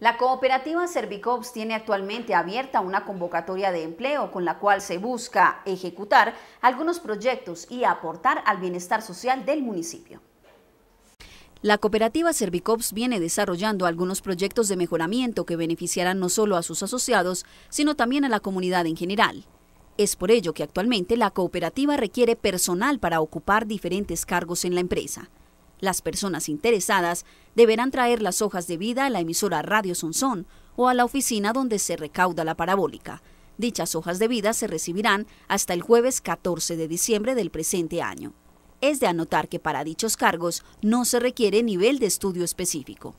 La cooperativa Servicops tiene actualmente abierta una convocatoria de empleo con la cual se busca ejecutar algunos proyectos y aportar al bienestar social del municipio. La cooperativa Servicops viene desarrollando algunos proyectos de mejoramiento que beneficiarán no solo a sus asociados, sino también a la comunidad en general. Es por ello que actualmente la cooperativa requiere personal para ocupar diferentes cargos en la empresa. Las personas interesadas deberán traer las hojas de vida a la emisora Radio Sonson o a la oficina donde se recauda la parabólica. Dichas hojas de vida se recibirán hasta el jueves 14 de diciembre del presente año. Es de anotar que para dichos cargos no se requiere nivel de estudio específico.